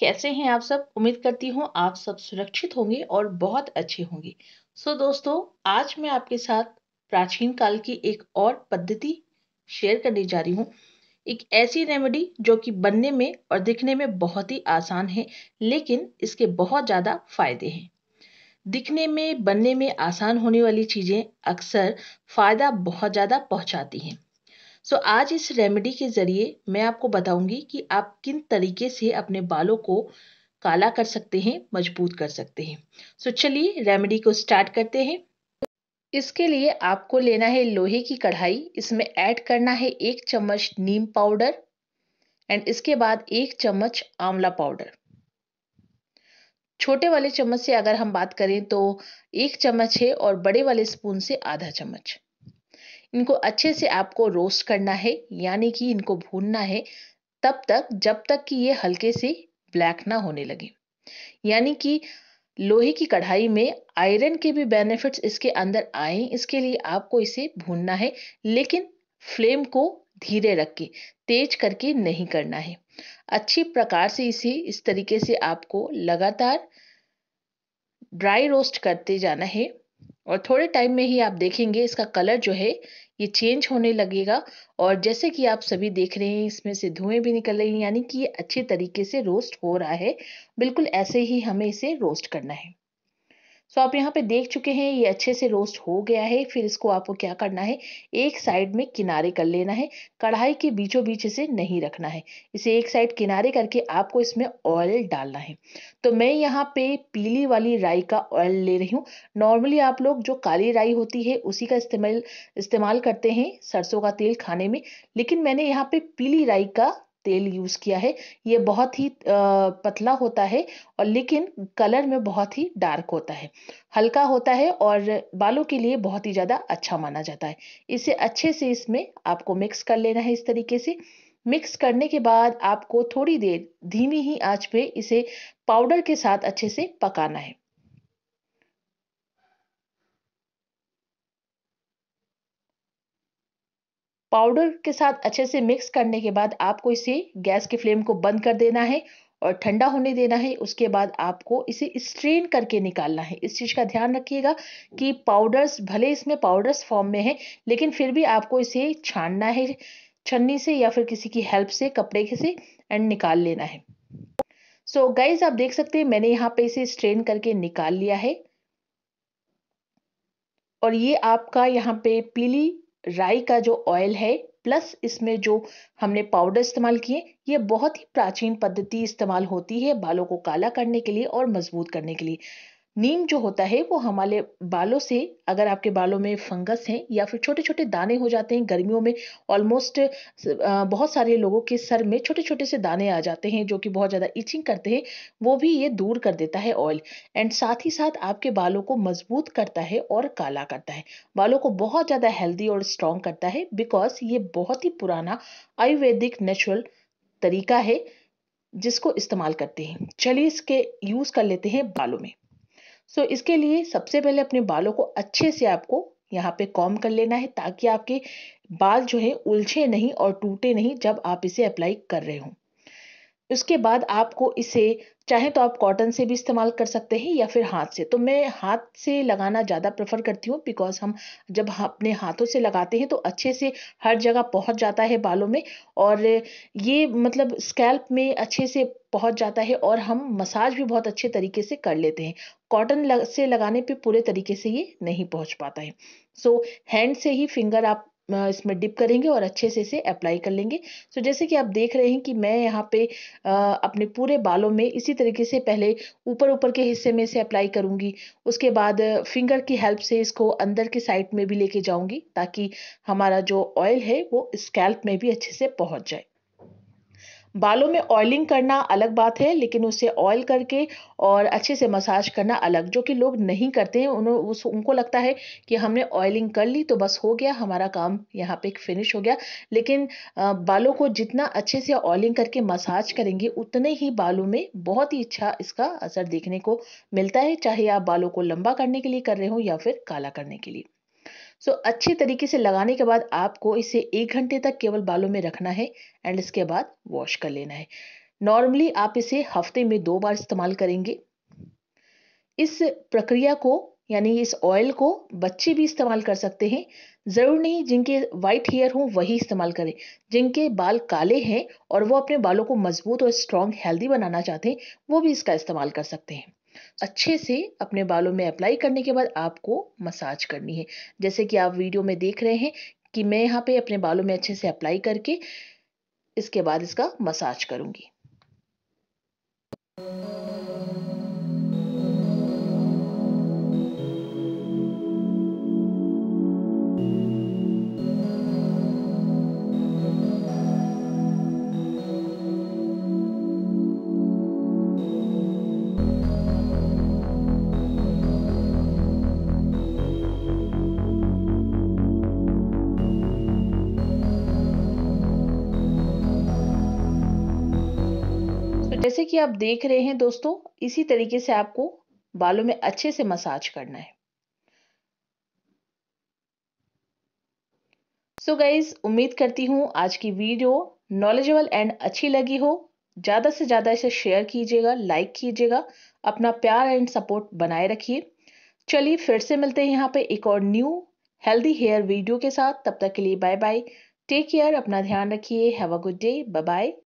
कैसे हैं आप सब उम्मीद करती हूँ आप सब सुरक्षित होंगे और बहुत अच्छे होंगे सो so, दोस्तों आज मैं आपके साथ प्राचीन काल की एक और पद्धति शेयर करने जा रही हूँ एक ऐसी रेमेडी जो कि बनने में और दिखने में बहुत ही आसान है लेकिन इसके बहुत ज़्यादा फायदे हैं दिखने में बनने में आसान होने वाली चीज़ें अक्सर फ़ायदा बहुत ज़्यादा पहुँचाती हैं सो so, आज इस रेमेडी के ज़रिए मैं आपको बताऊंगी कि आप किन तरीके से अपने बालों को काला कर सकते हैं मजबूत कर सकते हैं सो so, चलिए रेमेडी को स्टार्ट करते हैं इसके लिए आपको लेना है लोहे की कढ़ाई इसमें ऐड करना है एक चम्मच नीम पाउडर एंड इसके बाद एक चम्मच आंवला पाउडर छोटे वाले चम्मच से अगर हम बात करें तो एक चम्मच है और बड़े वाले स्पून से आधा चम्मच इनको अच्छे से आपको रोस्ट करना है यानी कि इनको भूनना है तब तक जब तक कि ये हल्के से ब्लैक ना होने लगे यानी कि लोहे की कढ़ाई में आयरन के भी बेनिफिट्स इसके अंदर आए इसके लिए आपको इसे भूनना है लेकिन फ्लेम को धीरे रख के तेज करके नहीं करना है अच्छी प्रकार से इसे इस तरीके से आपको लगातार ड्राई रोस्ट करते जाना है और थोड़े टाइम में ही आप देखेंगे इसका कलर जो है ये चेंज होने लगेगा और जैसे कि आप सभी देख रहे हैं इसमें से धुएं भी निकल रही हैं यानी कि ये अच्छे तरीके से रोस्ट हो रहा है बिल्कुल ऐसे ही हमें इसे रोस्ट करना है सो आप यहाँ पे देख चुके हैं ये अच्छे से रोस्ट हो गया है फिर इसको आपको क्या करना है एक साइड में किनारे कर लेना है कढ़ाई के बीचों बीच इसे नहीं रखना है इसे एक साइड किनारे करके आपको इसमें ऑयल डालना है तो मैं यहाँ पे पीली वाली राई का ऑयल ले रही हूँ नॉर्मली आप लोग जो काली राई होती है उसी का इस्तेमाल इस्तेमाल करते हैं सरसों का तेल खाने में लेकिन मैंने यहाँ पे पीली राई का तेल यूज़ किया है ये बहुत ही पतला होता है और लेकिन कलर में बहुत ही डार्क होता है हल्का होता है और बालों के लिए बहुत ही ज़्यादा अच्छा माना जाता है इसे अच्छे से इसमें आपको मिक्स कर लेना है इस तरीके से मिक्स करने के बाद आपको थोड़ी देर धीमी ही आंच पे इसे पाउडर के साथ अच्छे से पकाना है पाउडर के साथ अच्छे से मिक्स करने के बाद आपको इसे गैस की फ्लेम को बंद कर देना है और ठंडा होने देना है उसके बाद आपको इसे स्ट्रेन करके निकालना है इस चीज़ का ध्यान रखिएगा कि पाउडर्स भले इसमें पाउडर्स फॉर्म में है लेकिन फिर भी आपको इसे छानना है छन्नी से या फिर किसी की हेल्प से कपड़े से एंड निकाल लेना है सो so गाइज आप देख सकते हैं मैंने यहाँ पे इसे स्ट्रेन करके निकाल लिया है और ये आपका यहाँ पे पीली राई का जो ऑयल है प्लस इसमें जो हमने पाउडर इस्तेमाल किए ये बहुत ही प्राचीन पद्धति इस्तेमाल होती है बालों को काला करने के लिए और मजबूत करने के लिए नीम जो होता है वो हमारे बालों से अगर आपके बालों में फंगस हैं या फिर छोटे छोटे दाने हो जाते हैं गर्मियों में ऑलमोस्ट बहुत सारे लोगों के सर में छोटे छोटे से दाने आ जाते हैं जो कि बहुत ज़्यादा इचिंग करते हैं वो भी ये दूर कर देता है ऑयल एंड साथ ही साथ आपके बालों को मजबूत करता है और काला करता है बालों को बहुत ज़्यादा हेल्दी और स्ट्रॉन्ग करता है बिकॉज ये बहुत ही पुराना आयुर्वेदिक नेचुरल तरीका है जिसको इस्तेमाल करते हैं चलिए इसके यूज़ कर लेते हैं बालों में सो so, इसके लिए सबसे पहले अपने बालों को अच्छे से आपको यहाँ पे कॉम कर लेना है ताकि आपके बाल जो है उलझे नहीं और टूटे नहीं जब आप इसे अप्लाई कर रहे हो उसके बाद आपको इसे चाहे तो आप कॉटन से भी इस्तेमाल कर सकते हैं या फिर हाथ से तो मैं हाथ से लगाना ज़्यादा प्रेफर करती हूँ बिकॉज हम जब अपने हाथों से लगाते हैं तो अच्छे से हर जगह पहुँच जाता है बालों में और ये मतलब स्कैल्प में अच्छे से पहुँच जाता है और हम मसाज भी बहुत अच्छे तरीके से कर लेते हैं कॉटन लग, से लगाने पर पूरे तरीके से ये नहीं पहुँच पाता है सो so, हैंड से ही फिंगर आप इसमें डिप करेंगे और अच्छे से इसे अप्लाई कर लेंगे सो जैसे कि आप देख रहे हैं कि मैं यहाँ पे अपने पूरे बालों में इसी तरीके से पहले ऊपर ऊपर के हिस्से में इसे अप्लाई करूँगी उसके बाद फिंगर की हेल्प से इसको अंदर के साइड में भी लेके जाऊँगी ताकि हमारा जो ऑयल है वो स्कैल्प में भी अच्छे से पहुँच जाए बालों में ऑयलिंग करना अलग बात है लेकिन उसे ऑयल करके और अच्छे से मसाज करना अलग जो कि लोग नहीं करते हैं उन्होंने उनको लगता है कि हमने ऑयलिंग कर ली तो बस हो गया हमारा काम यहाँ पे फिनिश हो गया लेकिन बालों को जितना अच्छे से ऑयलिंग करके मसाज करेंगे उतने ही बालों में बहुत ही अच्छा इसका असर देखने को मिलता है चाहे आप बालों को लंबा करने के लिए कर रहे हो या फिर काला करने के लिए सो so, अच्छे तरीके से लगाने के बाद आपको इसे एक घंटे तक केवल बालों में रखना है एंड इसके बाद वॉश कर लेना है नॉर्मली आप इसे हफ्ते में दो बार इस्तेमाल करेंगे इस प्रक्रिया को यानी इस ऑयल को बच्चे भी इस्तेमाल कर सकते हैं ज़रूर नहीं जिनके वाइट हेयर हों वही इस्तेमाल करें जिनके बाल काले हैं और वो अपने बालों को मजबूत और स्ट्रॉन्ग हेल्दी बनाना चाहते हैं वो भी इसका इस्तेमाल कर सकते हैं अच्छे से अपने बालों में अप्लाई करने के बाद आपको मसाज करनी है जैसे कि आप वीडियो में देख रहे हैं कि मैं यहाँ पे अपने बालों में अच्छे से अप्लाई करके इसके बाद इसका मसाज करूँगी जैसे कि आप देख रहे हैं दोस्तों इसी तरीके से आपको बालों में अच्छे से मसाज करना है सो so गाइज उम्मीद करती हूँ आज की वीडियो नॉलेजेबल एंड अच्छी लगी हो ज़्यादा से ज़्यादा इसे शेयर कीजिएगा लाइक कीजिएगा अपना प्यार एंड सपोर्ट बनाए रखिए चलिए फिर से मिलते हैं यहाँ पे एक और न्यू हेल्दी हेयर वीडियो के साथ तब तक के लिए बाय बाय टेक केयर अपना ध्यान रखिए have a good day bye bye